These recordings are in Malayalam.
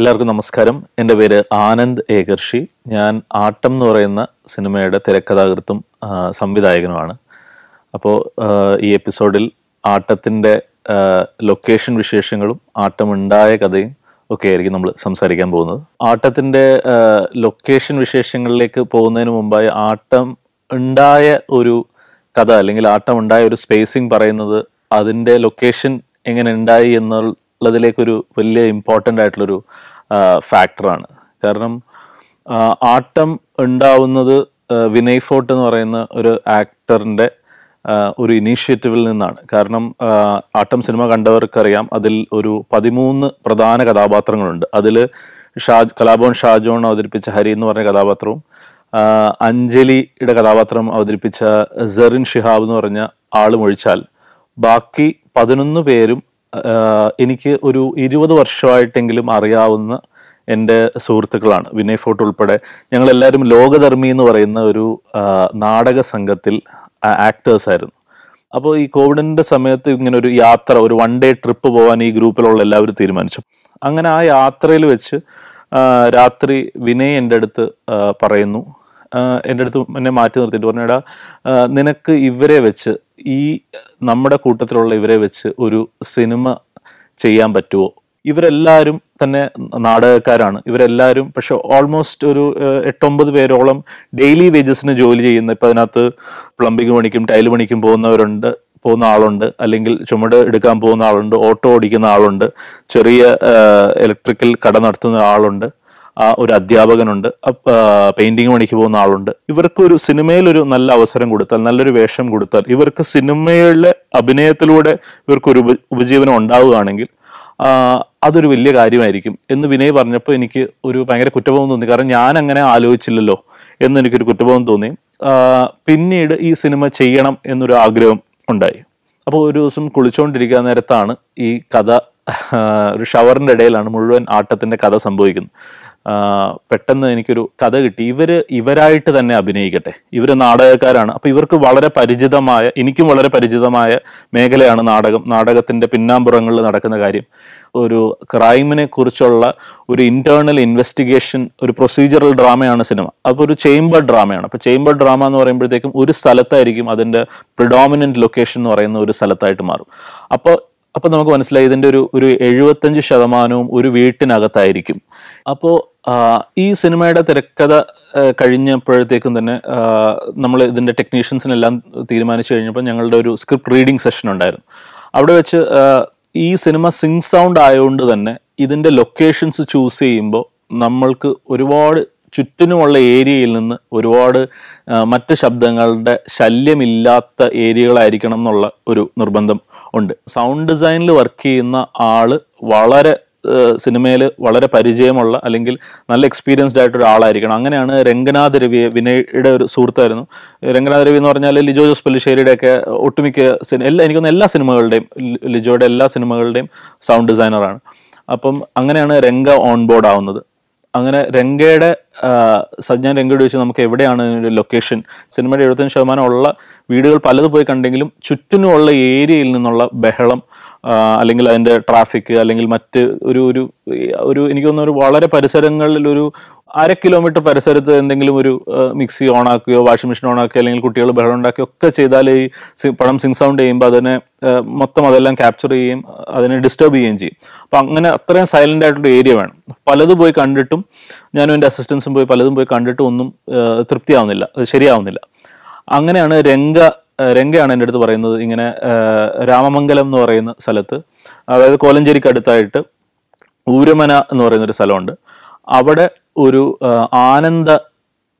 എല്ലാവർക്കും നമസ്കാരം എൻ്റെ പേര് ആനന്ദ് ഏകർഷി ഞാൻ ആട്ടം എന്ന് പറയുന്ന സിനിമയുടെ തിരക്കഥാകൃത്തും സംവിധായകനുമാണ് അപ്പോൾ ഈ എപ്പിസോഡിൽ ആട്ടത്തിൻ്റെ ലൊക്കേഷൻ വിശേഷങ്ങളും ആട്ടമുണ്ടായ കഥയും ഒക്കെ ആയിരിക്കും നമ്മൾ സംസാരിക്കാൻ പോകുന്നത് ആട്ടത്തിൻ്റെ ലൊക്കേഷൻ വിശേഷങ്ങളിലേക്ക് പോകുന്നതിന് മുമ്പായി ആട്ടം ഉണ്ടായ ഒരു കഥ അല്ലെങ്കിൽ ആട്ടം ഉണ്ടായ ഒരു സ്പേസിങ് പറയുന്നത് അതിൻ്റെ ലൊക്കേഷൻ എങ്ങനെ ഉണ്ടായി എന്നുള്ളതിലേക്കൊരു വലിയ ഇമ്പോർട്ടൻ്റ് ആയിട്ടുള്ളൊരു ഫാക്ടറാണ് കാരണം ആട്ടം ഉണ്ടാവുന്നത് വിനയ് ഫോർട്ട് എന്ന് പറയുന്ന ഒരു ആക്ടറിൻ്റെ ഒരു ഇനീഷ്യേറ്റീവിൽ നിന്നാണ് കാരണം ആട്ടം സിനിമ കണ്ടവർക്കറിയാം അതിൽ ഒരു പതിമൂന്ന് പ്രധാന കഥാപാത്രങ്ങളുണ്ട് അതിൽ ഷാ കലാഭവൻ ഷാജോൺ അവതരിപ്പിച്ച ഹരി എന്ന് പറഞ്ഞ കഥാപാത്രവും അഞ്ജലിയുടെ കഥാപാത്രം അവതരിപ്പിച്ച സെറിൻ ഷിഹാബ് എന്ന് പറഞ്ഞ ആളും ഒഴിച്ചാൽ ബാക്കി പതിനൊന്ന് പേരും എനിക്ക് ഒരു ഇരുപത് വർഷമായിട്ടെങ്കിലും അറിയാവുന്ന എൻ്റെ സുഹൃത്തുക്കളാണ് വിനയ് ഫോർട്ട് ഉൾപ്പെടെ ഞങ്ങളെല്ലാവരും ലോകധർമ്മി എന്ന് പറയുന്ന ഒരു നാടക സംഘത്തിൽ ആക്ടേഴ്സ് ആയിരുന്നു അപ്പോൾ ഈ കോവിഡിൻ്റെ സമയത്ത് ഇങ്ങനെ ഒരു യാത്ര ഒരു വൺ ഡേ ട്രിപ്പ് പോകാൻ ഈ ഗ്രൂപ്പിലുള്ള എല്ലാവരും തീരുമാനിച്ചു അങ്ങനെ ആ യാത്രയിൽ വെച്ച് രാത്രി വിനയ് എൻ്റെ അടുത്ത് പറയുന്നു എൻ്റെ അടുത്ത് എന്നെ മാറ്റി നിർത്തിയിട്ട് പറഞ്ഞു നിനക്ക് ഇവരെ വെച്ച് ഈ നമ്മുടെ കൂട്ടത്തിലുള്ള ഇവരെ വെച്ച് ഒരു സിനിമ ചെയ്യാൻ പറ്റുമോ ഇവരെല്ലാവരും തന്നെ നാടകക്കാരാണ് ഇവരെല്ലാവരും പക്ഷെ ഓൾമോസ്റ്റ് ഒരു എട്ടൊമ്പത് പേരോളം ഡെയിലി വേജസിന് ജോലി ചെയ്യുന്ന ഇപ്പം അതിനകത്ത് പ്ലംബിങ് പണിക്കും ടൈൽ പണിക്കും പോകുന്നവരുണ്ട് പോകുന്ന ആളുണ്ട് അല്ലെങ്കിൽ ചുമട് എടുക്കാൻ പോകുന്ന ആളുണ്ട് ഓട്ടോ ഓടിക്കുന്ന ആളുണ്ട് ചെറിയ ഇലക്ട്രിക്കൽ കട നടത്തുന്ന ആളുണ്ട് ഒരു അധ്യാപകനുണ്ട് പെയിന്റിംഗ് പണിക്ക് പോകുന്ന ആളുണ്ട് ഇവർക്ക് ഒരു സിനിമയിൽ ഒരു നല്ല അവസരം കൊടുത്താൽ നല്ലൊരു വേഷം കൊടുത്താൽ ഇവർക്ക് സിനിമയിലെ അഭിനയത്തിലൂടെ ഇവർക്കൊരു ഉപജീവനം ഉണ്ടാവുകയാണെങ്കിൽ അതൊരു വലിയ കാര്യമായിരിക്കും എന്ന് വിനയ് പറഞ്ഞപ്പോൾ എനിക്ക് ഒരു ഭയങ്കര കുറ്റബോധം തോന്നി കാരണം ഞാൻ അങ്ങനെ ആലോചിച്ചില്ലല്ലോ എന്ന് എനിക്കൊരു കുറ്റബോധം തോന്നി പിന്നീട് ഈ സിനിമ ചെയ്യണം എന്നൊരു ആഗ്രഹം ഉണ്ടായി അപ്പോൾ ഒരു ദിവസം കുളിച്ചുകൊണ്ടിരിക്കാൻ നേരത്താണ് ഈ കഥ ഒരു ഷവറിൻ്റെ ഇടയിലാണ് മുഴുവൻ ആട്ടത്തിൻ്റെ കഥ സംഭവിക്കുന്നത് പെട്ടെന്ന് എനിക്കൊരു കഥ കിട്ടി ഇവർ ഇവരായിട്ട് തന്നെ അഭിനയിക്കട്ടെ ഇവർ നാടകക്കാരാണ് അപ്പോൾ ഇവർക്ക് വളരെ പരിചിതമായ എനിക്കും വളരെ പരിചിതമായ മേഖലയാണ് നാടകം നാടകത്തിൻ്റെ പിന്നാമ്പുറങ്ങളിൽ നടക്കുന്ന കാര്യം ഒരു ക്രൈമിനെ കുറിച്ചുള്ള ഒരു ഇന്റേണൽ ഇൻവെസ്റ്റിഗേഷൻ ഒരു പ്രൊസീജിയറൽ ഡ്രാമയാണ് സിനിമ അപ്പോൾ ഒരു ചേംബർ ഡ്രാമയാണ് അപ്പോൾ ചേംബർ ഡ്രാമ എന്ന് പറയുമ്പോഴത്തേക്കും ഒരു സ്ഥലത്തായിരിക്കും അതിൻ്റെ പ്രിഡോമിനൻ്റ് ലൊക്കേഷൻ എന്ന് പറയുന്ന ഒരു സ്ഥലത്തായിട്ട് മാറും അപ്പോൾ അപ്പോൾ നമുക്ക് മനസ്സിലായി ഇതിൻ്റെ ഒരു ഒരു എഴുപത്തഞ്ച് ശതമാനവും ഒരു വീട്ടിനകത്തായിരിക്കും അപ്പോൾ ഈ സിനിമയുടെ തിരക്കഥ കഴിഞ്ഞപ്പോഴത്തേക്കും തന്നെ നമ്മൾ ഇതിൻ്റെ ടെക്നീഷ്യൻസിനെല്ലാം തീരുമാനിച്ചു കഴിഞ്ഞപ്പോൾ ഞങ്ങളുടെ ഒരു സ്ക്രിപ്റ്റ് റീഡിംഗ് സെഷൻ ഉണ്ടായിരുന്നു അവിടെ വെച്ച് ഈ സിനിമ സിങ് സൗണ്ട് ആയതുകൊണ്ട് തന്നെ ഇതിൻ്റെ ലൊക്കേഷൻസ് ചൂസ് ചെയ്യുമ്പോൾ നമ്മൾക്ക് ഒരുപാട് ചുറ്റിനുമുള്ള ഏരിയയിൽ നിന്ന് ഒരുപാട് മറ്റ് ശബ്ദങ്ങളുടെ ശല്യമില്ലാത്ത ഏരിയകളായിരിക്കണം എന്നുള്ള ഒരു നിർബന്ധം ഉണ്ട് സൗണ്ട് ഡിസൈനിൽ വർക്ക് ചെയ്യുന്ന ആള് വളരെ സിനിമയിൽ വളരെ പരിചയമുള്ള അല്ലെങ്കിൽ നല്ല എക്സ്പീരിയൻസ്ഡ് ആയിട്ടൊരു ആളായിരിക്കണം അങ്ങനെയാണ് രംഗനാഥ് രവിയെ വിനയുടെ ഒരു സുഹൃത്തായിരുന്നു രംഗനാഥ് രവി എന്ന് പറഞ്ഞാൽ ലിജോ ജോസ് പല്ലിശ്ശേരിയുടെ ഒക്കെ ഒട്ടുമിക്ക സിനിമ എല്ലാ എനിക്കൊന്ന് എല്ലാ സിനിമകളുടെയും ലിജോയുടെ എല്ലാ സിനിമകളുടെയും സൗണ്ട് ഡിസൈനറാണ് അപ്പം അങ്ങനെയാണ് രംഗ ഓൺ ബോർഡ് ആവുന്നത് അങ്ങനെ രംഗയുടെ സജ്ഞാൻ രംഗയോട് വെച്ച് നമുക്ക് എവിടെയാണ് ലൊക്കേഷൻ സിനിമയുടെ എഴുപത്തഞ്ച് ശതമാനം ഉള്ള വീടുകൾ പലത് പോയി കണ്ടെങ്കിലും ചുറ്റിനുമുള്ള ഏരിയയിൽ നിന്നുള്ള ബഹളം അല്ലെങ്കിൽ അതിൻ്റെ ട്രാഫിക് അല്ലെങ്കിൽ മറ്റ് ഒരു ഒരു ഒരു എനിക്ക് തോന്നുന്നു ഒരു വളരെ പരിസരങ്ങളിൽ ഒരു അര കിലോമീറ്റർ പരിസരത്ത് എന്തെങ്കിലും ഒരു മിക്സി ആക്കുകയോ വാഷിംഗ് മെഷീൻ ആക്കുകയോ അല്ലെങ്കിൽ കുട്ടികൾ ബഹളം ഉണ്ടാക്കുകയോ ഒക്കെ ചെയ്താൽ ഈ പണം സിങ് സൗണ്ട് ചെയ്യുമ്പോൾ അതിനെ മൊത്തം അതെല്ലാം ക്യാപ്ചർ ചെയ്യുകയും അതിനെ ഡിസ്റ്റർബ് ചെയ്യുകയും ചെയ്യും അപ്പം അങ്ങനെ അത്രയും സൈലൻ്റ് ആയിട്ടുള്ള ഏരിയ വേണം പലതും പോയി കണ്ടിട്ടും ഞാനും എൻ്റെ അസിസ്റ്റൻസും പോയി പലതും പോയി കണ്ടിട്ടും ഒന്നും തൃപ്തിയാവുന്നില്ല അത് ശരിയാവുന്നില്ല അങ്ങനെയാണ് രംഗ രംഗയാണ് എൻ്റെ അടുത്ത് പറയുന്നത് ഇങ്ങനെ രാമമംഗലം എന്ന് പറയുന്ന സ്ഥലത്ത് അതായത് കോലഞ്ചേരിക്ക് അടുത്തായിട്ട് ഊരമന എന്ന് പറയുന്ന ഒരു സ്ഥലമുണ്ട് അവിടെ ഒരു ആനന്ദ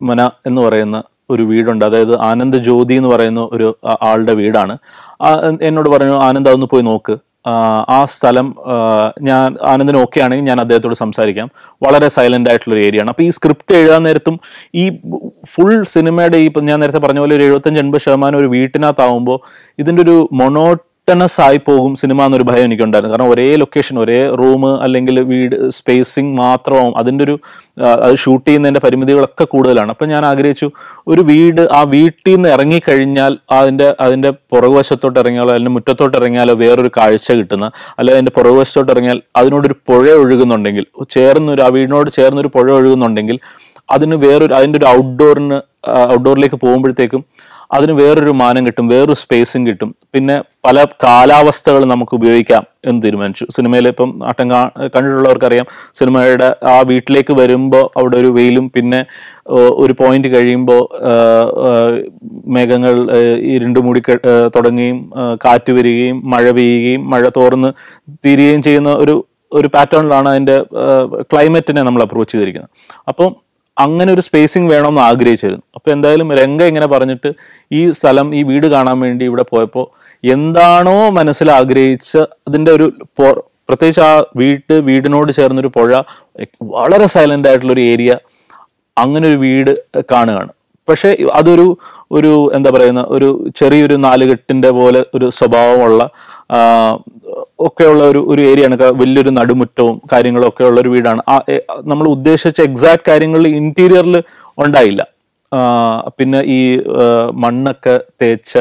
മന എന്ന് പറയുന്ന ഒരു വീടുണ്ട് അതായത് ആനന്ദ ജ്യോതി എന്ന് പറയുന്ന ഒരു ആളുടെ വീടാണ് എന്നോട് പറഞ്ഞു ആനന്ദ് അതൊന്ന് പോയി നോക്ക് ആ സ്ഥലം ഞാൻ ആനന്ദിന് ഓക്കെ ആണെങ്കിൽ ഞാൻ അദ്ദേഹത്തോട് സംസാരിക്കാം വളരെ സൈലന്റ് ആയിട്ടുള്ള ഒരു ഏരിയയാണ് അപ്പോൾ ഈ സ്ക്രിപ്റ്റ് എഴുതാൻ നേരത്തും ഈ ഫുൾ സിനിമയുടെ ഈ ഞാൻ നേരത്തെ പറഞ്ഞ പോലെ ഒരു എഴുപത്തഞ്ച് എൺപത് ശതമാനം ഒരു വീട്ടിനകത്താവുമ്പോൾ ഇതിൻ്റെ ഒരു മൊണോ മോണോട്ടണസ് ആയി പോകും സിനിമ എന്നൊരു ഭയം എനിക്കുണ്ടായിരുന്നു കാരണം ഒരേ ലൊക്കേഷൻ ഒരേ റൂം അല്ലെങ്കിൽ വീട് സ്പേസിങ് മാത്രമാവും അതിൻ്റെ ഒരു അത് ഷൂട്ട് ചെയ്യുന്നതിൻ്റെ പരിമിതികളൊക്കെ കൂടുതലാണ് അപ്പം ഞാൻ ആഗ്രഹിച്ചു ഒരു വീട് ആ വീട്ടിൽ നിന്ന് ഇറങ്ങിക്കഴിഞ്ഞാൽ അതിൻ്റെ അതിൻ്റെ പുറകുവശത്തോട്ട് ഇറങ്ങിയാലോ അല്ലെങ്കിൽ മുറ്റത്തോട്ട് ഇറങ്ങിയാലോ വേറൊരു കാഴ്ച കിട്ടുന്ന അല്ലെങ്കിൽ അതിൻ്റെ പുറകുവശത്തോട്ട് ഇറങ്ങിയാൽ അതിനോടൊരു പുഴ ഒഴുകുന്നുണ്ടെങ്കിൽ ചേർന്നൊരു ആ വീടിനോട് ചേർന്നൊരു പുഴ ഒഴുകുന്നുണ്ടെങ്കിൽ അതിന് വേറൊരു അതിൻ്റെ ഒരു ഔട്ട്ഡോറിന് ഔട്ട്ഡോറിലേക്ക് പോകുമ്പോഴത്തേക്കും അതിന് വേറൊരു മാനം കിട്ടും വേറൊരു സ്പേസും കിട്ടും പിന്നെ പല കാലാവസ്ഥകൾ നമുക്ക് ഉപയോഗിക്കാം എന്ന് തീരുമാനിച്ചു സിനിമയിൽ ഇപ്പം ആട്ടം കണ്ടിട്ടുള്ളവർക്കറിയാം സിനിമയുടെ ആ വീട്ടിലേക്ക് വരുമ്പോൾ അവിടെ ഒരു വെയിലും പിന്നെ ഒരു പോയിന്റ് കഴിയുമ്പോൾ മേഘങ്ങൾ മൂടി തുടങ്ങുകയും കാറ്റ് വരികയും മഴ പെയ്യുകയും മഴ തോർന്ന് തീരുകയും ചെയ്യുന്ന ഒരു ഒരു പാറ്റേണിലാണ് അതിൻ്റെ ക്ലൈമറ്റിനെ നമ്മൾ അപ്രോച്ച് ചെയ്തിരിക്കുന്നത് അപ്പം അങ്ങനെ ഒരു സ്പേസിങ് വേണമെന്ന് ആഗ്രഹിച്ചിരുന്നു അപ്പോൾ എന്തായാലും രംഗ ഇങ്ങനെ പറഞ്ഞിട്ട് ഈ സ്ഥലം ഈ വീട് കാണാൻ വേണ്ടി ഇവിടെ പോയപ്പോൾ എന്താണോ മനസ്സിൽ ആഗ്രഹിച്ച അതിന്റെ ഒരു പ്രത്യേകിച്ച് ആ വീട്ട് വീടിനോട് ചേർന്നൊരു പുഴ വളരെ സൈലന്റ് ആയിട്ടുള്ള ഒരു ഏരിയ അങ്ങനെ ഒരു വീട് കാണുകയാണ് പക്ഷേ അതൊരു ഒരു എന്താ പറയുന്ന ഒരു ചെറിയൊരു നാലുകെട്ടിന്റെ പോലെ ഒരു സ്വഭാവമുള്ള ഒക്കെയുള്ള ഒരു ഒരു ഏരിയ ആണ് വലിയൊരു നടുമുറ്റവും കാര്യങ്ങളൊക്കെ ഉള്ള ഒരു വീടാണ് നമ്മൾ ഉദ്ദേശിച്ച എക്സാക്ട് കാര്യങ്ങൾ ഇന്റീരിയറിൽ ഉണ്ടായില്ല പിന്നെ ഈ മണ്ണൊക്കെ തേച്ച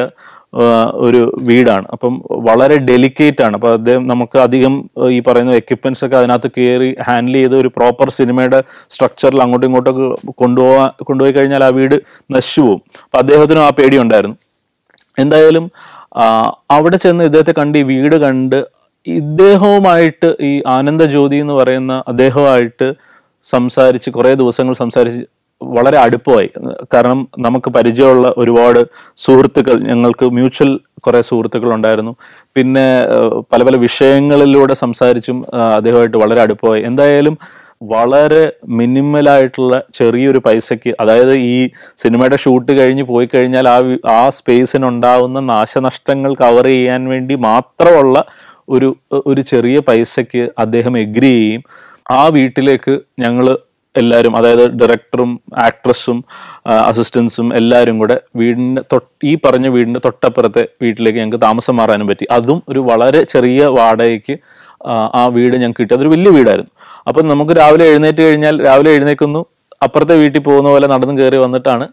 ഒരു വീടാണ് അപ്പം വളരെ ഡെലിക്കേറ്റ് ആണ് അപ്പം അദ്ദേഹം നമുക്ക് അധികം ഈ പറയുന്ന എക്യുപ്മെന്റ്സ് ഒക്കെ അതിനകത്ത് കയറി ഹാൻഡിൽ ചെയ്ത് ഒരു പ്രോപ്പർ സിനിമയുടെ സ്ട്രക്ചറിൽ അങ്ങോട്ടും ഇങ്ങോട്ടൊക്കെ കൊണ്ടുപോകാൻ കൊണ്ടുപോയി കഴിഞ്ഞാൽ ആ വീട് നശിച്ചു പോകും അപ്പം അദ്ദേഹത്തിനും ആ പേടിയുണ്ടായിരുന്നു എന്തായാലും അവിടെ ചെന്ന് ഇദ്ദേഹത്തെ കണ്ട് ഈ വീട് കണ്ട് ഇദ്ദേഹവുമായിട്ട് ഈ ജ്യോതി എന്ന് പറയുന്ന അദ്ദേഹവുമായിട്ട് സംസാരിച്ച് കുറേ ദിവസങ്ങൾ സംസാരിച്ച് വളരെ അടുപ്പമായി കാരണം നമുക്ക് പരിചയമുള്ള ഒരുപാട് സുഹൃത്തുക്കൾ ഞങ്ങൾക്ക് മ്യൂച്വൽ കുറേ സുഹൃത്തുക്കൾ ഉണ്ടായിരുന്നു പിന്നെ പല പല വിഷയങ്ങളിലൂടെ സംസാരിച്ചും അദ്ദേഹമായിട്ട് വളരെ അടുപ്പമായി എന്തായാലും വളരെ മിനിമലായിട്ടുള്ള ചെറിയൊരു പൈസയ്ക്ക് അതായത് ഈ സിനിമയുടെ ഷൂട്ട് കഴിഞ്ഞ് പോയി കഴിഞ്ഞാൽ ആ ആ സ്പേസിനുണ്ടാവുന്ന നാശനഷ്ടങ്ങൾ കവർ ചെയ്യാൻ വേണ്ടി മാത്രമുള്ള ഒരു ഒരു ചെറിയ പൈസയ്ക്ക് അദ്ദേഹം എഗ്രി ചെയ്യും ആ വീട്ടിലേക്ക് ഞങ്ങൾ എല്ലാവരും അതായത് ഡയറക്ടറും ആക്ട്രസും അസിസ്റ്റൻസും എല്ലാവരും കൂടെ വീടിൻ്റെ തൊട്ട് ഈ പറഞ്ഞ വീടിൻ്റെ തൊട്ടപ്പുറത്തെ വീട്ടിലേക്ക് ഞങ്ങൾക്ക് താമസം മാറാനും പറ്റി അതും ഒരു വളരെ ചെറിയ വാടകയ്ക്ക് ആ വീട് ഞങ്ങൾക്ക് കിട്ടി അതൊരു വലിയ വീടായിരുന്നു അപ്പം നമുക്ക് രാവിലെ എഴുന്നേറ്റ് കഴിഞ്ഞാൽ രാവിലെ എഴുന്നേക്കുന്നു അപ്പുറത്തെ വീട്ടിൽ പോകുന്ന പോലെ നടന്നു കയറി വന്നിട്ടാണ്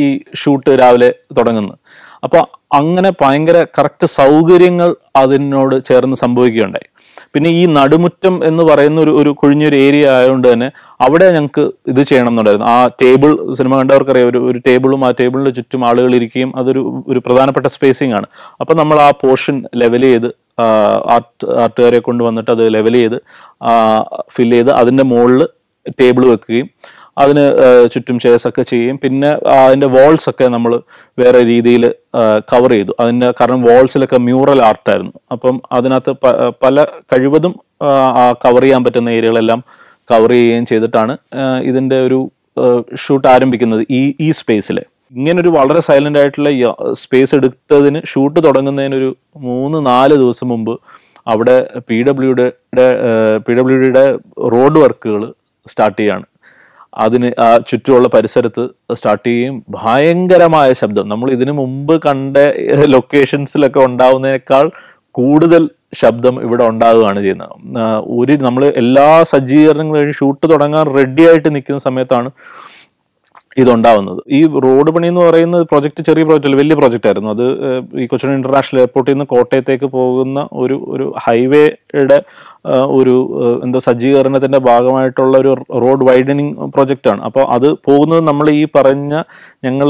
ഈ ഷൂട്ട് രാവിലെ തുടങ്ങുന്നത് അപ്പോൾ അങ്ങനെ ഭയങ്കര കറക്റ്റ് സൗകര്യങ്ങൾ അതിനോട് ചേർന്ന് സംഭവിക്കുകയുണ്ടായി പിന്നെ ഈ നടുമുറ്റം എന്ന് പറയുന്ന ഒരു ഒരു കുഴിഞ്ഞൊരു ഏരിയ ആയതുകൊണ്ട് തന്നെ അവിടെ ഞങ്ങൾക്ക് ഇത് ചെയ്യണം എന്നുണ്ടായിരുന്നു ആ ടേബിൾ സിനിമ കണ്ടവർക്കറിയാം ഒരു ഒരു ടേബിളും ആ ടേബിളിന് ചുറ്റും ആളുകൾ ഇരിക്കുകയും അതൊരു ഒരു പ്രധാനപ്പെട്ട സ്പേസിംഗ് ആണ് അപ്പം നമ്മൾ ആ പോർഷൻ ലെവൽ ചെയ്ത് ആർട്ട് ആർട്ടുകാരെ കൊണ്ടുവന്നിട്ട് അത് ലെവൽ ചെയ്ത് ഫില്ല് ചെയ്ത് അതിൻ്റെ മുകളിൽ ടേബിൾ വെക്കുകയും അതിന് ചുറ്റും ചേസൊക്കെ ചെയ്യും പിന്നെ അതിൻ്റെ വാൾസ് ഒക്കെ നമ്മൾ വേറെ രീതിയിൽ കവർ ചെയ്തു അതിൻ്റെ കാരണം വാൾസിലൊക്കെ മ്യൂറൽ ആർട്ടായിരുന്നു അപ്പം അതിനകത്ത് പല കഴിവതും കവർ ചെയ്യാൻ പറ്റുന്ന ഏരിയകളെല്ലാം കവർ ചെയ്യുകയും ചെയ്തിട്ടാണ് ഇതിൻ്റെ ഒരു ഷൂട്ട് ആരംഭിക്കുന്നത് ഈ ഈ സ്പേസിലെ ഇങ്ങനൊരു വളരെ സൈലന്റ് ആയിട്ടുള്ള സ്പേസ് എടുത്തതിന് ഷൂട്ട് തുടങ്ങുന്നതിനൊരു മൂന്ന് നാല് ദിവസം മുമ്പ് അവിടെ പി ഡബ്ല്യുഡിയുടെ പി ഡബ്ല്യുഡിയുടെ റോഡ് വർക്കുകൾ സ്റ്റാർട്ട് ചെയ്യാണ് അതിന് ആ ചുറ്റുമുള്ള പരിസരത്ത് സ്റ്റാർട്ട് ചെയ്യും ഭയങ്കരമായ ശബ്ദം നമ്മൾ ഇതിനു മുമ്പ് കണ്ട ലൊക്കേഷൻസിലൊക്കെ ഉണ്ടാവുന്നതിനേക്കാൾ കൂടുതൽ ശബ്ദം ഇവിടെ ഉണ്ടാകുകയാണ് ചെയ്യുന്നത് ഒരു നമ്മൾ എല്ലാ സജ്ജീകരണങ്ങളും ഷൂട്ട് തുടങ്ങാൻ റെഡി ആയിട്ട് നിൽക്കുന്ന സമയത്താണ് ഇതുണ്ടാവുന്നത് ഈ റോഡ് പണി എന്ന് പറയുന്ന പ്രോജക്റ്റ് ചെറിയ പ്രോജക്റ്റ് വലിയ പ്രോജക്റ്റ് ആയിരുന്നു അത് ഈ കൊച്ചിൻ ഇന്റർനാഷണൽ എയർപോർട്ടിൽ നിന്ന് കോട്ടയത്തേക്ക് പോകുന്ന ഒരു ഒരു ഹൈവേയുടെ ഒരു എന്തോ സജ്ജീകരണത്തിന്റെ ഭാഗമായിട്ടുള്ള ഒരു റോഡ് വൈഡനിങ് ആണ് അപ്പോൾ അത് പോകുന്നത് നമ്മൾ ഈ പറഞ്ഞ ഞങ്ങൾ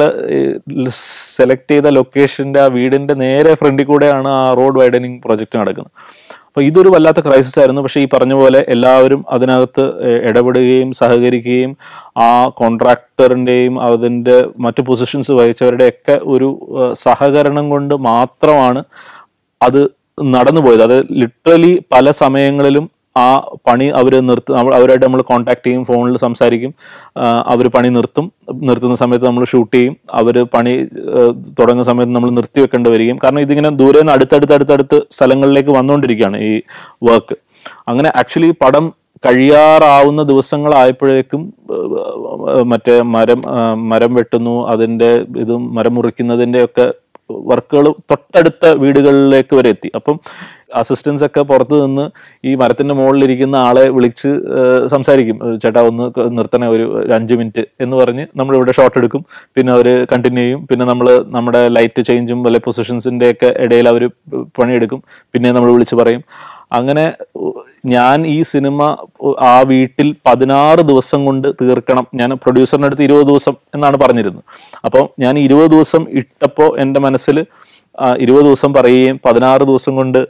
സെലക്ട് ചെയ്ത ലൊക്കേഷന്റെ ആ വീടിന്റെ നേരെ ഫ്രണ്ടിൽ കൂടെയാണ് ആ റോഡ് വൈഡനിങ് പ്രോജക്റ്റ് നടക്കുന്നത് അപ്പോൾ ഇതൊരു വല്ലാത്ത ക്രൈസിസ് ആയിരുന്നു പക്ഷേ ഈ പറഞ്ഞ പോലെ എല്ലാവരും അതിനകത്ത് ഇടപെടുകയും സഹകരിക്കുകയും ആ കോൺട്രാക്ടറിൻ്റെയും അതിൻ്റെ മറ്റു പൊസിഷൻസ് വഹിച്ചവരുടെയൊക്കെ ഒരു സഹകരണം കൊണ്ട് മാത്രമാണ് അത് നടന്നുപോയത് അത് ലിറ്ററലി പല സമയങ്ങളിലും ആ പണി അവർ നിർത്തി അവരായിട്ട് നമ്മൾ കോൺടാക്ട് ചെയ്യും ഫോണിൽ സംസാരിക്കും അവർ പണി നിർത്തും നിർത്തുന്ന സമയത്ത് നമ്മൾ ഷൂട്ട് ചെയ്യും അവർ പണി തുടങ്ങുന്ന സമയത്ത് നമ്മൾ നിർത്തി വെക്കേണ്ടി വരികയും കാരണം ഇതിങ്ങനെ ദൂരെ നിന്ന് അടുത്തടുത്തടുത്തടുത്ത് സ്ഥലങ്ങളിലേക്ക് വന്നുകൊണ്ടിരിക്കുകയാണ് ഈ വർക്ക് അങ്ങനെ ആക്ച്വലി പടം കഴിയാറാവുന്ന ദിവസങ്ങളായപ്പോഴേക്കും മറ്റേ മരം മരം വെട്ടുന്നു അതിൻ്റെ ഇതും മരം മുറിക്കുന്നതിൻ്റെ ഒക്കെ വർക്കുകൾ തൊട്ടടുത്ത വീടുകളിലേക്ക് വരെ എത്തി അപ്പം അസിസ്റ്റൻസ് ഒക്കെ പുറത്ത് നിന്ന് ഈ മരത്തിന്റെ മുകളിലിരിക്കുന്ന ആളെ വിളിച്ച് സംസാരിക്കും ചേട്ടാ ഒന്ന് നിർത്തണേ ഒരു അഞ്ച് മിനിറ്റ് എന്ന് പറഞ്ഞ് നമ്മൾ ഇവിടെ ഷോട്ട് എടുക്കും പിന്നെ അവർ കണ്ടിന്യൂ ചെയ്യും പിന്നെ നമ്മൾ നമ്മുടെ ലൈറ്റ് ചേഞ്ചും വല്ല പൊസിഷൻസിൻ്റെയൊക്കെ ഇടയിൽ അവർ പണിയെടുക്കും പിന്നെ നമ്മൾ വിളിച്ച് പറയും അങ്ങനെ ഞാൻ ഈ സിനിമ ആ വീട്ടിൽ പതിനാറ് ദിവസം കൊണ്ട് തീർക്കണം ഞാൻ പ്രൊഡ്യൂസറിൻ്റെ അടുത്ത് ഇരുപത് ദിവസം എന്നാണ് പറഞ്ഞിരുന്നത് അപ്പോൾ ഞാൻ ഇരുപത് ദിവസം ഇട്ടപ്പോൾ എൻ്റെ മനസ്സിൽ ഇരുപത് ദിവസം പറയുകയും പതിനാറ് ദിവസം കൊണ്ട്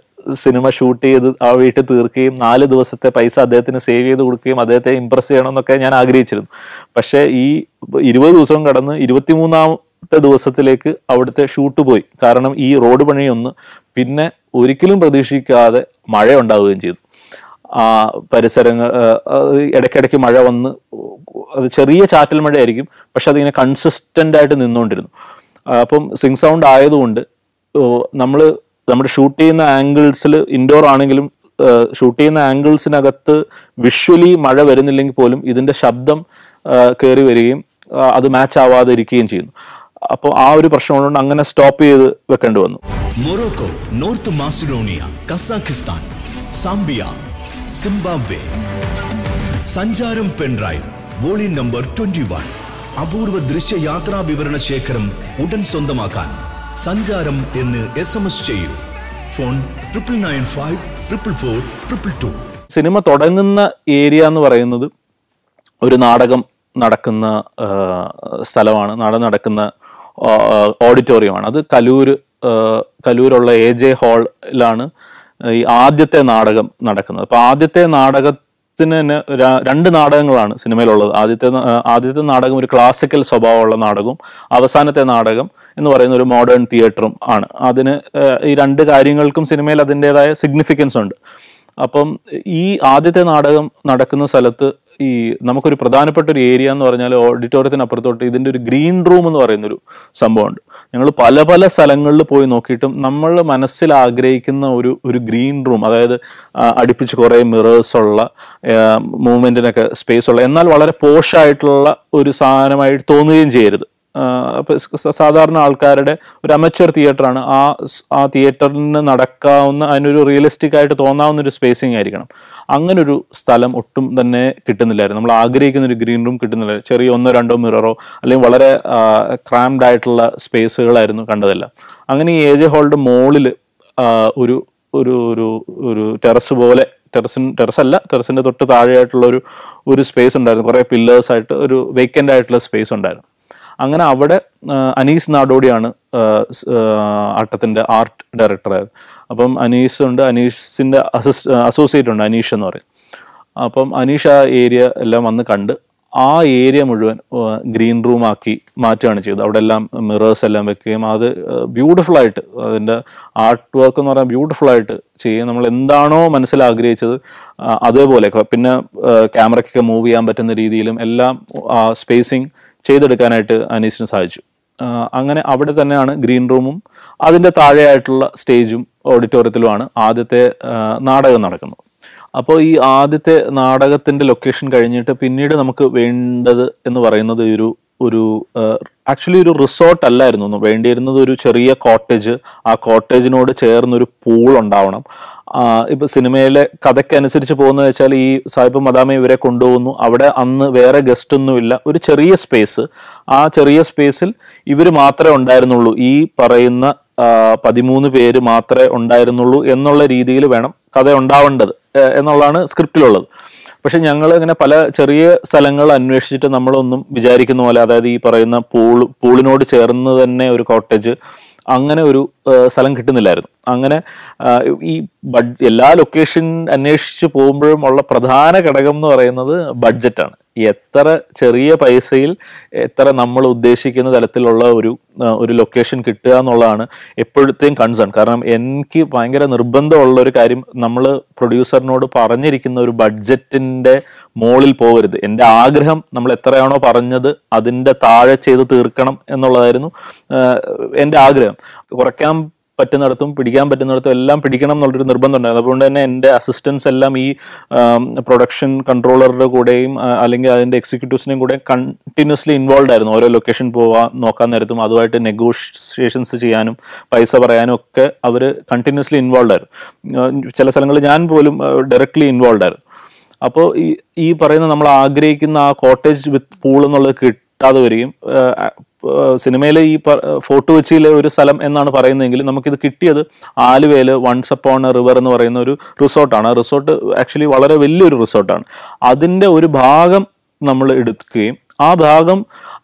സിനിമ ഷൂട്ട് ചെയ്ത് ആ വീട്ടിൽ തീർക്കുകയും നാല് ദിവസത്തെ പൈസ അദ്ദേഹത്തിന് സേവ് ചെയ്ത് കൊടുക്കുകയും അദ്ദേഹത്തെ ഇമ്പ്രസ് ചെയ്യണമെന്നൊക്കെ ഞാൻ ആഗ്രഹിച്ചിരുന്നു പക്ഷേ ഈ ഇരുപത് ദിവസം കടന്ന് ഇരുപത്തിമൂന്നാമത്തെ ദിവസത്തിലേക്ക് അവിടുത്തെ ഷൂട്ട് പോയി കാരണം ഈ റോഡ് പണിയൊന്ന് പിന്നെ ഒരിക്കലും പ്രതീക്ഷിക്കാതെ മഴ ഉണ്ടാവുകയും ചെയ്തു ആ പരിസരങ്ങൾ ഇടയ്ക്കിടയ്ക്ക് മഴ വന്ന് അത് ചെറിയ ചാറ്റൽ മഴയായിരിക്കും പക്ഷെ അതിങ്ങനെ കൺസിസ്റ്റൻ്റ് ആയിട്ട് നിന്നുകൊണ്ടിരുന്നു അപ്പം സിങ് സൗണ്ട് ആയതുകൊണ്ട് നമ്മൾ നമ്മുടെ ഷൂട്ട് ചെയ്യുന്ന ആംഗിൾസിൽ ഇൻഡോർ ആണെങ്കിലും ഷൂട്ട് ചെയ്യുന്ന ആംഗിൾസിനകത്ത് വിഷ്വലി മഴ വരുന്നില്ലെങ്കിൽ പോലും ഇതിൻ്റെ ശബ്ദം കയറി വരികയും അത് മാച്ച് ആവാതെ ഇരിക്കുകയും ചെയ്യുന്നു അപ്പോൾ ആ ഒരു പ്രശ്നമുള്ളതുകൊണ്ട് അങ്ങനെ സ്റ്റോപ്പ് ചെയ്ത് വെക്കേണ്ടി വന്നു Morocco North Macedonia Kazakhstan Zambia Zimbabwe Sancharam pendrive volume number twenty one അപൂർവ ദൃശ്യയാത്രാ വിവരണ ശേഖരം ഉടൻ സ്വന്തമാക്കാൻ സഞ്ചാരം എന്ന് എസ് എം എസ് ചെയ്യൂ phone triple nine five triple four triple two cinema തുടങ്ങുന്ന ഏരിയ എന്ന് പറയുന്നത് ഒരു നാടകം നടക്കുന്ന സ്ഥലമാണ് നാടകം നടക്കുന്ന ഓഡിറ്റോറിയമാണ് അത് കലൂർ കലൂരുള്ള എ ജെ ഹാളിലാണ് ഈ ആദ്യത്തെ നാടകം നടക്കുന്നത് അപ്പൊ ആദ്യത്തെ നാടകത്തിന് തന്നെ രണ്ട് നാടകങ്ങളാണ് സിനിമയിലുള്ളത് ആദ്യത്തെ ആദ്യത്തെ നാടകം ഒരു ക്ലാസിക്കൽ സ്വഭാവമുള്ള നാടകവും അവസാനത്തെ നാടകം എന്ന് പറയുന്ന ഒരു മോഡേൺ തിയേറ്ററും ആണ് അതിന് ഈ രണ്ട് കാര്യങ്ങൾക്കും സിനിമയിൽ അതിൻ്റെതായ സിഗ്നിഫിക്കൻസ് ഉണ്ട് അപ്പം ഈ ആദ്യത്തെ നാടകം നടക്കുന്ന സ്ഥലത്ത് ഈ നമുക്കൊരു പ്രധാനപ്പെട്ട ഒരു ഏരിയ എന്ന് പറഞ്ഞാൽ അപ്പുറത്തോട്ട് ഇതിൻ്റെ ഒരു ഗ്രീൻ റൂം എന്ന് പറയുന്നൊരു സംഭവമുണ്ട് ഞങ്ങൾ പല പല സ്ഥലങ്ങളിൽ പോയി നോക്കിയിട്ടും നമ്മൾ മനസ്സിൽ ആഗ്രഹിക്കുന്ന ഒരു ഒരു ഗ്രീൻ റൂം അതായത് അടുപ്പിച്ച് കുറേ മിറേഴ്സ് ഉള്ള മൂവ്മെൻറ്റിനൊക്കെ സ്പേസ് ഉള്ള എന്നാൽ വളരെ പോഷായിട്ടുള്ള ഒരു സാധനമായിട്ട് തോന്നുകയും ചെയ്യരുത് സാധാരണ ആൾക്കാരുടെ ഒരു അമച്ചർ തിയേറ്ററാണ് ആ ആ തിയേറ്ററിന് നടക്കാവുന്ന അതിനൊരു റിയലിസ്റ്റിക് ആയിട്ട് തോന്നാവുന്ന ഒരു സ്പേസിങ് ആയിരിക്കണം അങ്ങനൊരു സ്ഥലം ഒട്ടും തന്നെ കിട്ടുന്നില്ലായിരുന്നു നമ്മൾ ആഗ്രഹിക്കുന്ന ഒരു ഗ്രീൻ റൂം കിട്ടുന്നില്ല ചെറിയ ഒന്നോ രണ്ടോ മിററോ അല്ലെങ്കിൽ വളരെ ക്രാംഡ് ആയിട്ടുള്ള സ്പേസുകളായിരുന്നു കണ്ടതല്ല അങ്ങനെ ഈ എ ജെ ഹാളിന്റെ മോളിൽ ഒരു ഒരു ഒരു ഒരു ടെറസ് പോലെ ടെറസിൻ ടെറസ് അല്ല ടെറസിന്റെ തൊട്ട് താഴെയായിട്ടുള്ള ഒരു ഒരു സ്പേസ് ഉണ്ടായിരുന്നു കുറേ പില്ലേഴ്സ് ആയിട്ട് ഒരു വേക്കൻ്റ് ആയിട്ടുള്ള സ്പേസ് ഉണ്ടായിരുന്നു അങ്ങനെ അവിടെ അനീസ് നാടോടിയാണ് ആട്ടത്തിന്റെ ആർട്ട് ഡയറക്ടറായത് അപ്പം അനീസ് ഉണ്ട് അനീഷിന്റെ അസിസ്റ്റ് അസോസിയേറ്റ് ഉണ്ട് അനീഷ് എന്ന് പറയും അപ്പം അനീഷ് ആ ഏരിയ എല്ലാം വന്ന് കണ്ട് ആ ഏരിയ മുഴുവൻ ഗ്രീൻ റൂം ആക്കി മാറ്റുകയാണ് ചെയ്തത് അവിടെ എല്ലാം മിറേഴ്സ് എല്ലാം വെക്കുകയും അത് ബ്യൂട്ടിഫുൾ ആയിട്ട് അതിൻ്റെ ആർട്ട് വർക്ക് എന്ന് പറഞ്ഞാൽ ബ്യൂട്ടിഫുൾ ആയിട്ട് ചെയ്യുക നമ്മൾ എന്താണോ മനസ്സിൽ ആഗ്രഹിച്ചത് അതേപോലെ പിന്നെ ക്യാമറയ്ക്കൊക്കെ മൂവ് ചെയ്യാൻ പറ്റുന്ന രീതിയിലും എല്ലാം സ്പേസിങ് ചെയ്തെടുക്കാനായിട്ട് അനീസിന് സാധിച്ചു അങ്ങനെ അവിടെ തന്നെയാണ് ഗ്രീൻ റൂമും അതിൻ്റെ താഴെയായിട്ടുള്ള സ്റ്റേജും ഓഡിറ്റോറിയത്തിലുമാണ് ആദ്യത്തെ നാടകം നടക്കുന്നത് അപ്പോൾ ഈ ആദ്യത്തെ നാടകത്തിൻ്റെ ലൊക്കേഷൻ കഴിഞ്ഞിട്ട് പിന്നീട് നമുക്ക് വേണ്ടത് എന്ന് പറയുന്നത് ഒരു ഒരു ആക്ച്വലി ഒരു റിസോർട്ട് അല്ലായിരുന്നു വേണ്ടിയിരുന്നത് ഒരു ചെറിയ കോട്ടേജ് ആ കോട്ടേജിനോട് ചേർന്നൊരു പൂൾ ഉണ്ടാവണം ഇപ്പൊ സിനിമയിലെ കഥയ്ക്കനുസരിച്ച് പോകുന്ന വെച്ചാൽ ഈ സാഹിബ് മദാമ ഇവരെ കൊണ്ടുപോകുന്നു അവിടെ അന്ന് വേറെ ഗസ്റ്റ് ഒന്നുമില്ല ഒരു ചെറിയ സ്പേസ് ആ ചെറിയ സ്പേസിൽ ഇവർ മാത്രമേ ഉണ്ടായിരുന്നുള്ളൂ ഈ പറയുന്ന പതിമൂന്ന് പേര് മാത്രമേ ഉണ്ടായിരുന്നുള്ളൂ എന്നുള്ള രീതിയിൽ വേണം കഥ ഉണ്ടാവേണ്ടത് എന്നുള്ളതാണ് സ്ക്രിപ്റ്റിലുള്ളത് പക്ഷെ ഞങ്ങൾ ഇങ്ങനെ പല ചെറിയ സ്ഥലങ്ങൾ അന്വേഷിച്ചിട്ട് നമ്മളൊന്നും വിചാരിക്കുന്ന പോലെ അതായത് ഈ പറയുന്ന പൂൾ പൂളിനോട് ചേർന്ന് തന്നെ ഒരു കോട്ടേജ് അങ്ങനെ ഒരു സ്ഥലം കിട്ടുന്നില്ലായിരുന്നു അങ്ങനെ ഈ ബഡ് എല്ലാ ലൊക്കേഷൻ അന്വേഷിച്ച് പോകുമ്പോഴും ഉള്ള പ്രധാന ഘടകം എന്ന് പറയുന്നത് ബഡ്ജറ്റാണ് എത്ര ചെറിയ പൈസയിൽ എത്ര നമ്മൾ ഉദ്ദേശിക്കുന്ന തരത്തിലുള്ള ഒരു ഒരു ലൊക്കേഷൻ കിട്ടുക എന്നുള്ളതാണ് എപ്പോഴത്തെയും കൺസേൺ കാരണം എനിക്ക് ഭയങ്കര നിർബന്ധമുള്ള ഒരു കാര്യം നമ്മൾ പ്രൊഡ്യൂസറിനോട് പറഞ്ഞിരിക്കുന്ന ഒരു ബഡ്ജറ്റിന്റെ മോളിൽ പോകരുത് എൻ്റെ ആഗ്രഹം നമ്മൾ എത്രയാണോ പറഞ്ഞത് അതിൻ്റെ താഴെ ചെയ്ത് തീർക്കണം എന്നുള്ളതായിരുന്നു എൻ്റെ ആഗ്രഹം കുറയ്ക്കാൻ പറ്റുന്നിടത്തും പിടിക്കാൻ പറ്റുന്നിടത്തും എല്ലാം പിടിക്കണം എന്നുള്ളൊരു നിർബന്ധം ഉണ്ടായിരുന്നു അതുകൊണ്ട് തന്നെ എൻ്റെ അസിസ്റ്റൻസ് എല്ലാം ഈ പ്രൊഡക്ഷൻ കൺട്രോളറുടെ കൂടെയും അല്ലെങ്കിൽ അതിൻ്റെ എക്സിക്യൂട്ടീവ്സിനെയും കൂടെ കണ്ടിന്യൂസ്ലി ഇൻവോൾവ് ആയിരുന്നു ഓരോ ലൊക്കേഷൻ പോവാൻ നോക്കാൻ നേരത്തും അതുമായിട്ട് നെഗോഷിയേഷൻസ് ചെയ്യാനും പൈസ പറയാനും ഒക്കെ അവർ കണ്ടിന്യൂസ്ലി ഇൻവോൾവ് ആയിരുന്നു ചില സ്ഥലങ്ങളിൽ ഞാൻ പോലും ഡയറക്ട്ലി ഇൻവോൾവ് ആയിരുന്നു അപ്പോൾ ഈ ഈ പറയുന്ന നമ്മൾ ആഗ്രഹിക്കുന്ന ആ കോട്ടേജ് വിത്ത് പൂൾ എന്നുള്ളത് കിട്ടാതെ വരികയും സിനിമയിലെ ഈ ഫോർട്ട് കൊച്ചിയിലെ ഒരു സ്ഥലം എന്നാണ് പറയുന്നതെങ്കിൽ നമുക്കിത് കിട്ടിയത് ആലുവയിൽ വൺസ് അപ്പോൺ റിവർ എന്ന് പറയുന്ന ഒരു റിസോർട്ടാണ് ആ റിസോർട്ട് ആക്ച്വലി വളരെ വലിയൊരു റിസോർട്ടാണ് അതിൻ്റെ ഒരു ഭാഗം നമ്മൾ എടുക്കുകയും ആ ഭാഗം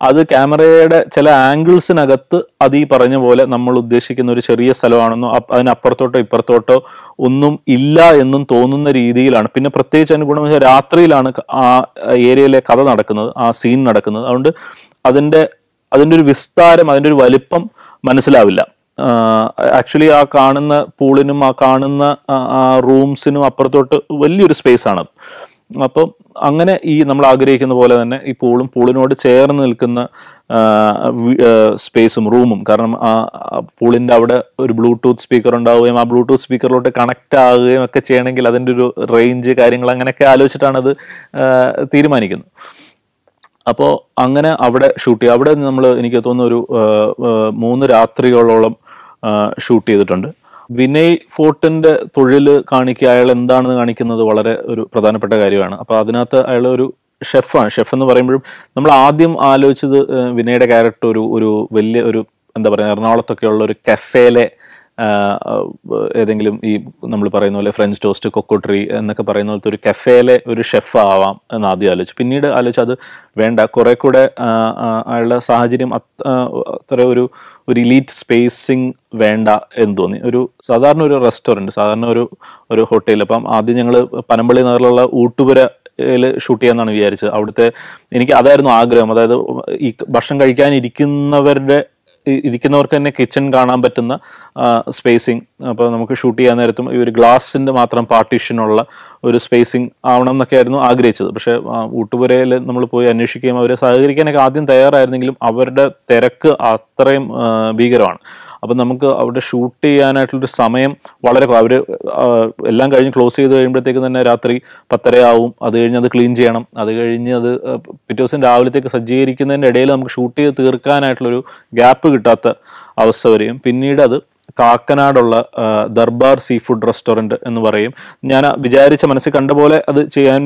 അത് ക്യാമറയുടെ ചില ആംഗിൾസിനകത്ത് അത് ഈ പറഞ്ഞ പോലെ നമ്മൾ ഉദ്ദേശിക്കുന്ന ഒരു ചെറിയ സ്ഥലമാണെന്നോ അതിനപ്പുറത്തോട്ടോ ഇപ്പുറത്തോട്ടോ ഒന്നും ഇല്ല എന്നും തോന്നുന്ന രീതിയിലാണ് പിന്നെ പ്രത്യേകിച്ച് അനുഗുണം രാത്രിയിലാണ് ആ ഏരിയയിലെ കഥ നടക്കുന്നത് ആ സീൻ നടക്കുന്നത് അതുകൊണ്ട് അതിൻ്റെ അതിൻ്റെ ഒരു വിസ്താരം അതിൻ്റെ ഒരു വലിപ്പം മനസ്സിലാവില്ല ആക്ച്വലി ആ കാണുന്ന പൂളിനും ആ കാണുന്ന റൂംസിനും അപ്പുറത്തോട്ട് വലിയൊരു സ്പേസ് ആണ് അപ്പം അങ്ങനെ ഈ നമ്മൾ ആഗ്രഹിക്കുന്ന പോലെ തന്നെ ഈ പൂളും പൂളിനോട് ചേർന്ന് നിൽക്കുന്ന സ്പേസും റൂമും കാരണം ആ പൂളിൻ്റെ അവിടെ ഒരു ബ്ലൂടൂത്ത് സ്പീക്കർ ഉണ്ടാവുകയും ആ ബ്ലൂടൂത്ത് സ്പീക്കറിലോട്ട് കണക്റ്റ് ആവുകയും ഒക്കെ ചെയ്യണമെങ്കിൽ അതിൻ്റെ ഒരു റേഞ്ച് കാര്യങ്ങൾ അങ്ങനെയൊക്കെ ആലോചിച്ചിട്ടാണ് അത് തീരുമാനിക്കുന്നത് അപ്പോൾ അങ്ങനെ അവിടെ ഷൂട്ട് ചെയ്യുക അവിടെ നമ്മൾ എനിക്ക് തോന്നുന്നു ഒരു മൂന്ന് രാത്രികളോളം ഷൂട്ട് ചെയ്തിട്ടുണ്ട് വിനയ് ഫോർട്ടിന്റെ തൊഴിൽ കാണിക്കുക അയാൾ എന്താണെന്ന് കാണിക്കുന്നത് വളരെ ഒരു പ്രധാനപ്പെട്ട കാര്യമാണ് അപ്പോൾ അതിനകത്ത് അയാൾ ഒരു ഷെഫാണ് ഷെഫ് എന്ന് പറയുമ്പോഴും നമ്മൾ ആദ്യം ആലോചിച്ചത് വിനയുടെ ക്യാരക്ടർ ഒരു ഒരു വലിയ ഒരു എന്താ പറയുക എറണാകുളത്തൊക്കെയുള്ള ഒരു കഫേലെ ഏതെങ്കിലും ഈ നമ്മൾ പറയുന്ന പോലെ ഫ്രഞ്ച് ടോസ്റ്റ് കൊക്കോട്രി എന്നൊക്കെ പറയുന്ന പോലത്തെ ഒരു കഫേയിലെ ഒരു ഷെഫ് ആവാം എന്ന് ആദ്യം ആലോചിച്ചു പിന്നീട് ആലോചിച്ചു അത് വേണ്ട കുറെ കൂടെ ആയുള്ള സാഹചര്യം അത്ര ഒരു ഒരു ലീറ്റ് സ്പേസിങ് വേണ്ട എന്ന് തോന്നി ഒരു സാധാരണ ഒരു റെസ്റ്റോറൻറ്റ് സാധാരണ ഒരു ഒരു ഹോട്ടൽ അപ്പം ആദ്യം ഞങ്ങൾ പനമ്പള്ളി നഗറിലുള്ള ഊട്ടുപുര ഷൂട്ട് ചെയ്യാമെന്നാണ് വിചാരിച്ചത് അവിടുത്തെ എനിക്ക് അതായിരുന്നു ആഗ്രഹം അതായത് ഈ ഭക്ഷണം കഴിക്കാൻ ഇരിക്കുന്നവരുടെ ഇരിക്കുന്നവർക്ക് തന്നെ കിച്ചൺ കാണാൻ പറ്റുന്ന സ്പേസിങ് അപ്പോൾ നമുക്ക് ഷൂട്ട് ചെയ്യാൻ നേരത്തും ഈ ഒരു ഗ്ലാസിൻ്റെ മാത്രം പാർട്ടീഷനുള്ള ഒരു സ്പേസിങ് ആവണം എന്നൊക്കെ ആയിരുന്നു ആഗ്രഹിച്ചത് പക്ഷേ ഊട്ടുപുരയിൽ നമ്മൾ പോയി അന്വേഷിക്കുകയും അവരെ സഹകരിക്കാനൊക്കെ ആദ്യം തയ്യാറായിരുന്നെങ്കിലും അവരുടെ തിരക്ക് അത്രയും ഭീകരമാണ് അപ്പം നമുക്ക് അവിടെ ഷൂട്ട് ചെയ്യാനായിട്ടുള്ളൊരു സമയം വളരെ അവർ എല്ലാം കഴിഞ്ഞ് ക്ലോസ് ചെയ്ത് കഴിയുമ്പോഴത്തേക്ക് തന്നെ രാത്രി പത്തര ആവും അത് കഴിഞ്ഞ് അത് ക്ലീൻ ചെയ്യണം അത് കഴിഞ്ഞ് അത് പിറ്റേ ദിവസം രാവിലത്തേക്ക് സജ്ജീകരിക്കുന്നതിൻ്റെ ഇടയിൽ നമുക്ക് ഷൂട്ട് ചെയ്ത് തീർക്കാനായിട്ടുള്ളൊരു ഗ്യാപ്പ് കിട്ടാത്ത അവസ്ഥ വരെയും പിന്നീട് അത് കാക്കനാടുള്ള ദർബാർ സീ ഫുഡ് റെസ്റ്റോറൻറ്റ് എന്ന് പറയും ഞാൻ വിചാരിച്ച മനസ്സിൽ കണ്ട പോലെ അത് ചെയ്യാൻ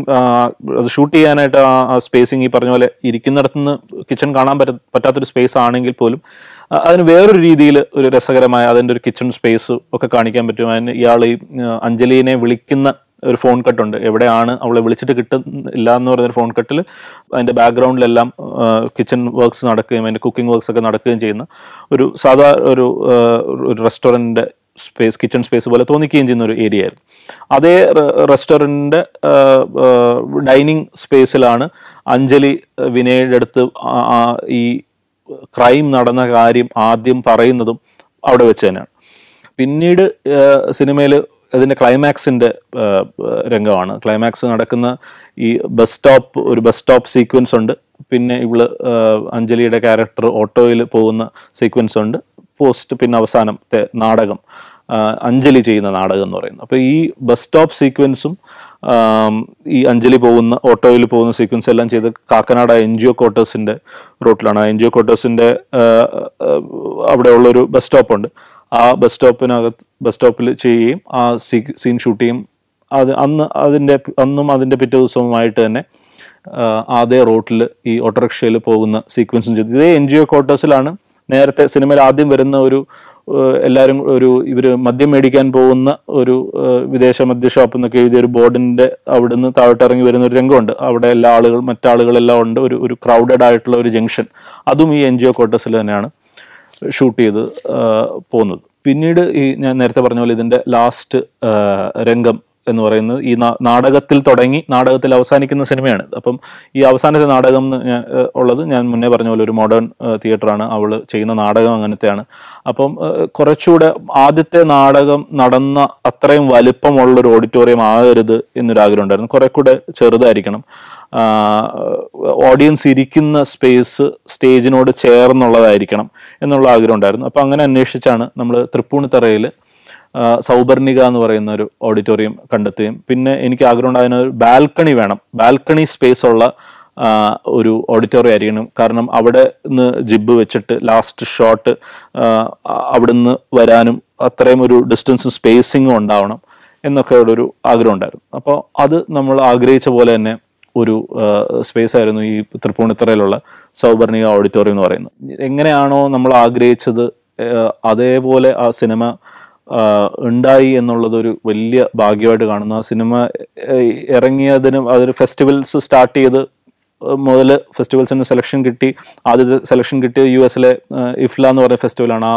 അത് ഷൂട്ട് ചെയ്യാനായിട്ട് ആ സ്പേസിങ് ഈ പറഞ്ഞ പോലെ ഇരിക്കുന്നിടത്തുനിന്ന് കിച്ചൺ കാണാൻ പറ്റ പറ്റാത്തൊരു സ്പേസ് ആണെങ്കിൽ പോലും അതിന് വേറൊരു രീതിയിൽ ഒരു രസകരമായ അതിൻ്റെ ഒരു കിച്ചൺ സ്പേസ് ഒക്കെ കാണിക്കാൻ പറ്റും അതിന് ഇയാൾ ഈ അഞ്ജലിനെ വിളിക്കുന്ന ഒരു ഫോൺ കട്ടുണ്ട് എവിടെയാണ് അവളെ വിളിച്ചിട്ട് കിട്ടുന്നില്ല എന്ന് പറയുന്ന ഫോൺ കട്ടിൽ അതിൻ്റെ ബാക്ക്ഗ്രൗണ്ടിലെല്ലാം കിച്ചൺ വർക്ക്സ് നടക്കുകയും അതിൻ്റെ കുക്കിംഗ് വർക്ക്സ് ഒക്കെ നടക്കുകയും ചെയ്യുന്ന ഒരു സാധാ ഒരു ഒരു റെസ്റ്റോറൻറ്റിൻ്റെ സ്പേസ് കിച്ചൺ സ്പേസ് പോലെ തോന്നിക്കുകയും ചെയ്യുന്ന ഒരു ഏരിയ ആയിരുന്നു അതേ റെസ്റ്റോറൻറ്റിൻ്റെ ഡൈനിങ് സ്പേസിലാണ് അഞ്ജലി വിനയുടെ അടുത്ത് ഈ ക്രൈം നടന്ന കാര്യം ആദ്യം പറയുന്നതും അവിടെ വെച്ച് തന്നെയാണ് പിന്നീട് സിനിമയിൽ അതിൻ്റെ ക്ലൈമാക്സിൻ്റെ രംഗമാണ് ക്ലൈമാക്സ് നടക്കുന്ന ഈ ബസ് സ്റ്റോപ്പ് ഒരു ബസ് സ്റ്റോപ്പ് സീക്വൻസ് ഉണ്ട് പിന്നെ ഇവള് അഞ്ജലിയുടെ ക്യാരക്ടർ ഓട്ടോയിൽ പോകുന്ന സീക്വൻസ് ഉണ്ട് പോസ്റ്റ് പിന്നെ അവസാനത്തെ നാടകം അഞ്ജലി ചെയ്യുന്ന നാടകം എന്ന് പറയുന്നത് അപ്പോൾ ഈ ബസ് സ്റ്റോപ്പ് സീക്വൻസും ഈ അഞ്ജലി പോകുന്ന ഓട്ടോയിൽ പോകുന്ന സീക്വൻസ് എല്ലാം ചെയ്ത് കാക്കനാട് എൻ ജി ഒ ക്വാർട്ടേഴ്സിൻ്റെ റൂട്ടിലാണ് എൻ ജി ഒ ക്വാർട്ടേഴ്സിൻ്റെ ഉള്ളൊരു ബസ് സ്റ്റോപ്പുണ്ട് ആ ബസ് സ്റ്റോപ്പിനകത്ത് ബസ് സ്റ്റോപ്പിൽ ചെയ്യുകയും ആ സീൻ ഷൂട്ട് ചെയ്യും അത് അന്ന് അതിൻ്റെ അന്നും അതിൻ്റെ പിറ്റേ ദിവസവുമായിട്ട് തന്നെ അതേ റോട്ടിൽ ഈ ഓട്ടോറിക്ഷയിൽ പോകുന്ന സീക്വൻസും ചെയ്തു ഇതേ എൻ ജി ഒ ക്വാർട്ടേഴ്സിലാണ് നേരത്തെ സിനിമയിൽ ആദ്യം വരുന്ന ഒരു എല്ലാവരും ഒരു ഇവർ മദ്യം മേടിക്കാൻ പോകുന്ന ഒരു വിദേശ മദ്യ ഷോപ്പ് എന്നൊക്കെ എഴുതിയ ഒരു ബോർഡിന്റെ അവിടുന്ന് ഇറങ്ങി വരുന്ന ഒരു രംഗമുണ്ട് അവിടെ എല്ലാ ആളുകൾ മറ്റാളുകളെല്ലാം ഉണ്ട് ഒരു ഒരു ക്രൗഡഡ് ആയിട്ടുള്ള ഒരു ജംഗ്ഷൻ അതും ഈ എൻ ജി ഒ ക്വാർട്ടേഴ്സിൽ തന്നെയാണ് ഷൂട്ട് ചെയ്ത് പോകുന്നത് പിന്നീട് ഈ ഞാൻ നേരത്തെ പറഞ്ഞ പോലെ ഇതിൻ്റെ ലാസ്റ്റ് രംഗം എന്ന് പറയുന്നത് ഈ നാടകത്തിൽ തുടങ്ങി നാടകത്തിൽ അവസാനിക്കുന്ന സിനിമയാണ് അപ്പം ഈ അവസാനത്തെ നാടകം ഉള്ളത് ഞാൻ മുന്നേ പറഞ്ഞ പോലെ ഒരു മോഡേൺ തിയേറ്ററാണ് അവൾ ചെയ്യുന്ന നാടകം അങ്ങനത്തെയാണ് അപ്പം കുറച്ചുകൂടെ ആദ്യത്തെ നാടകം നടന്ന അത്രയും ഒരു ഓഡിറ്റോറിയം ആകരുത് ആഗ്രഹം ഉണ്ടായിരുന്നു കുറെ കൂടെ ചെറുതായിരിക്കണം ഓഡിയൻസ് ഇരിക്കുന്ന സ്പേസ് സ്റ്റേജിനോട് ചേർന്നുള്ളതായിരിക്കണം എന്നുള്ള ആഗ്രഹം ഉണ്ടായിരുന്നു അപ്പം അങ്ങനെ അന്വേഷിച്ചാണ് നമ്മൾ തൃപ്പൂണിത്തറയിൽ സൗബർണിക എന്ന് പറയുന്ന ഒരു ഓഡിറ്റോറിയം കണ്ടെത്തുകയും പിന്നെ എനിക്ക് ആഗ്രഹമുണ്ട് അതിനൊരു ബാൽക്കണി വേണം ബാൽക്കണി സ്പേസ് ഉള്ള ഒരു ഓഡിറ്റോറിയം ആയിരിക്കണം കാരണം അവിടെ നിന്ന് ജിബ് വെച്ചിട്ട് ലാസ്റ്റ് ഷോട്ട് അവിടുന്ന് വരാനും അത്രയും ഒരു ഡിസ്റ്റൻസും സ്പേസിങ്ങും ഉണ്ടാവണം എന്നൊക്കെ ഉള്ളൊരു ആഗ്രഹം ഉണ്ടായിരുന്നു അപ്പോൾ അത് നമ്മൾ ആഗ്രഹിച്ച പോലെ തന്നെ ഒരു സ്പേസ് ആയിരുന്നു ഈ തൃപ്പൂണിത്തറയിലുള്ള സൗബർണിക ഓഡിറ്റോറിയം എന്ന് പറയുന്നത് എങ്ങനെയാണോ നമ്മൾ ആഗ്രഹിച്ചത് അതേപോലെ ആ സിനിമ ഉണ്ടായി എന്നുള്ളതൊരു വലിയ ഭാഗ്യമായിട്ട് കാണുന്നു ആ സിനിമ ഇറങ്ങിയതിനും അതൊരു ഫെസ്റ്റിവൽസ് സ്റ്റാർട്ട് ചെയ്ത് മുതൽ ഫെസ്റ്റിവൽസിന് സെലക്ഷൻ കിട്ടി ആദ്യത്തെ സെലക്ഷൻ കിട്ടിയ യു എസിലെ ഇഫ്ല എന്ന് പറയുന്ന ഫെസ്റ്റിവലാണ് ആ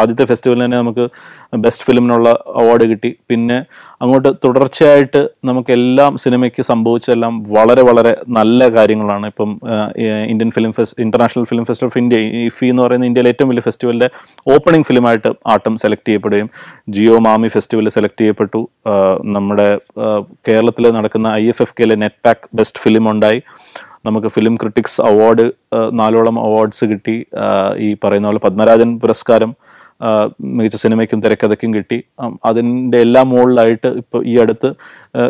ആദ്യത്തെ ഫെസ്റ്റിവലിന് തന്നെ നമുക്ക് ബെസ്റ്റ് ഫിലിമിനുള്ള അവാർഡ് കിട്ടി പിന്നെ അങ്ങോട്ട് തുടർച്ചയായിട്ട് നമുക്ക് എല്ലാം സിനിമയ്ക്ക് സംഭവിച്ചതെല്ലാം വളരെ വളരെ നല്ല കാര്യങ്ങളാണ് ഇപ്പം Indian film fest international film festival of India IFFI എന്ന് പറയുന്ന ഇന്ത്യയിലെ ഏറ്റവും വലിയ ഫെസ്റ്റിവലിൻ്റെ ഓപ്പണിംഗ് ഫിലിമായിട്ട് ആട്ടം സെലക്ട് ചെയ്യപ്പെടുകയും ജിയോ മാമി ഫെസ്റ്റിവൽ സെലക്ട് ചെയ്യപ്പെട്ടു നമ്മുടെ കേരളത്തിൽ നടക്കുന്ന ഐ എഫ് എഫ് കെയിലെ നെറ്റ് പാക്ക് ബെസ്റ്റ് ഫിലിം ഉണ്ടായി നമുക്ക് ഫിലിം ക്രിട്ടിക്സ് അവാർഡ് നാലോളം അവാർഡ്സ് കിട്ടി ഈ പറയുന്ന പോലെ പത്മരാജൻ പുരസ്കാരം മികച്ച സിനിമയ്ക്കും തിരക്കഥയ്ക്കും കിട്ടി അതിൻ്റെ എല്ലാ മുകളിലായിട്ട് ഇപ്പോൾ ഈ അടുത്ത്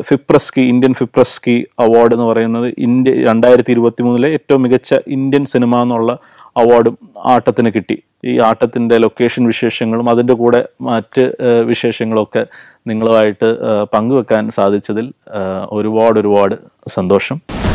ഫിപ്രസ്കി ഇന്ത്യൻ ഫിപ്രസ്കി അവാർഡ് എന്ന് പറയുന്നത് ഇന്ത്യ രണ്ടായിരത്തി ഇരുപത്തി മൂന്നിലെ ഏറ്റവും മികച്ച ഇന്ത്യൻ സിനിമ എന്നുള്ള അവാർഡും ആട്ടത്തിന് കിട്ടി ഈ ആട്ടത്തിൻ്റെ ലൊക്കേഷൻ വിശേഷങ്ങളും അതിൻ്റെ കൂടെ മറ്റ് വിശേഷങ്ങളൊക്കെ നിങ്ങളുമായിട്ട് പങ്കുവെക്കാൻ സാധിച്ചതിൽ ഒരുപാട് ഒരുപാട് സന്തോഷം